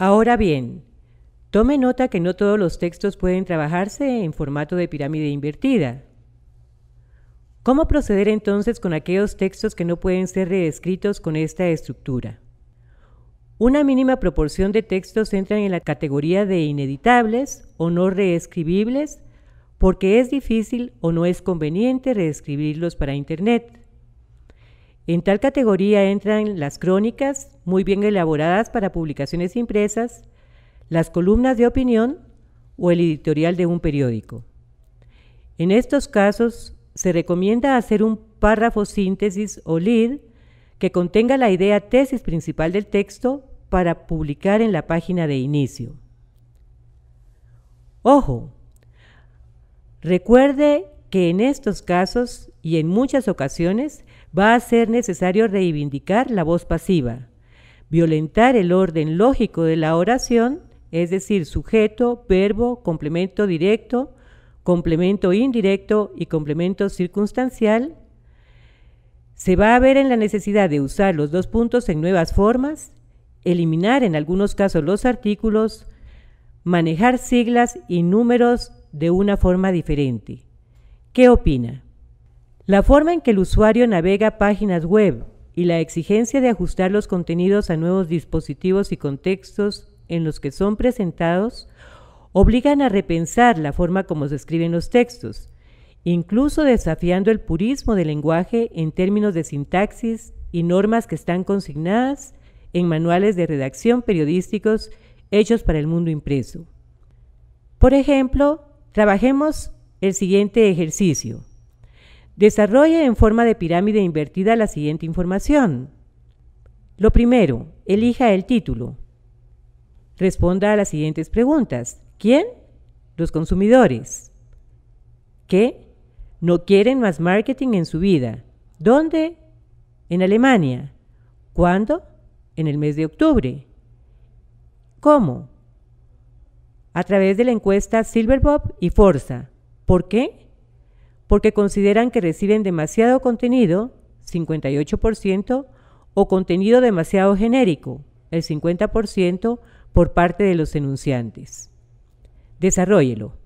Ahora bien, tome nota que no todos los textos pueden trabajarse en formato de pirámide invertida. ¿Cómo proceder entonces con aquellos textos que no pueden ser reescritos con esta estructura? Una mínima proporción de textos entran en la categoría de ineditables o no reescribibles porque es difícil o no es conveniente reescribirlos para Internet. En tal categoría entran las crónicas, muy bien elaboradas para publicaciones impresas, las columnas de opinión o el editorial de un periódico. En estos casos, se recomienda hacer un párrafo síntesis o lead que contenga la idea tesis principal del texto para publicar en la página de inicio. Ojo, recuerde que en estos casos y en muchas ocasiones va a ser necesario reivindicar la voz pasiva, violentar el orden lógico de la oración, es decir, sujeto, verbo, complemento directo, complemento indirecto y complemento circunstancial, se va a ver en la necesidad de usar los dos puntos en nuevas formas, eliminar en algunos casos los artículos, manejar siglas y números de una forma diferente. ¿Qué opina? La forma en que el usuario navega páginas web y la exigencia de ajustar los contenidos a nuevos dispositivos y contextos en los que son presentados obligan a repensar la forma como se escriben los textos, incluso desafiando el purismo del lenguaje en términos de sintaxis y normas que están consignadas en manuales de redacción periodísticos hechos para el mundo impreso. Por ejemplo, trabajemos el siguiente ejercicio. Desarrolla en forma de pirámide invertida la siguiente información. Lo primero, elija el título. Responda a las siguientes preguntas. ¿Quién? Los consumidores. ¿Qué? No quieren más marketing en su vida. ¿Dónde? En Alemania. ¿Cuándo? En el mes de octubre. ¿Cómo? A través de la encuesta Silverbob y Forza. ¿Por qué? Porque consideran que reciben demasiado contenido, 58%, o contenido demasiado genérico, el 50%, por parte de los enunciantes. Desarrollelo.